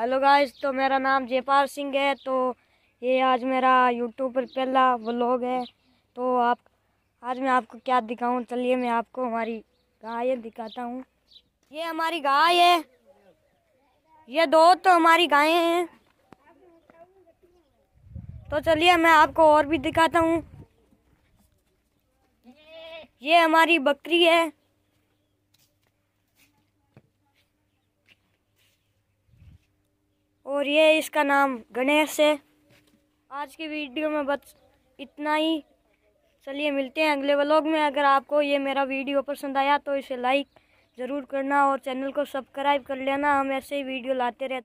hello guys तो मेरा नाम जयपाल सिंह है तो ये आज मेरा यूट्यूब पर पहला व्लॉग है तो आप आज मैं आपको क्या दिखाऊं चलिए मैं आपको हमारी गाय दिखाता हूँ ये हमारी गाय है ये दो तो हमारी गाय हैं तो चलिए मैं आपको और भी दिखाता हूँ ये हमारी बकरी है और ये इसका नाम गणेश है आज की वीडियो में बस इतना ही चलिए मिलते हैं अगले व्लॉग में अगर आपको ये मेरा वीडियो पसंद आया तो इसे लाइक ज़रूर करना और चैनल को सब्सक्राइब कर लेना हम ऐसे ही वीडियो लाते रहते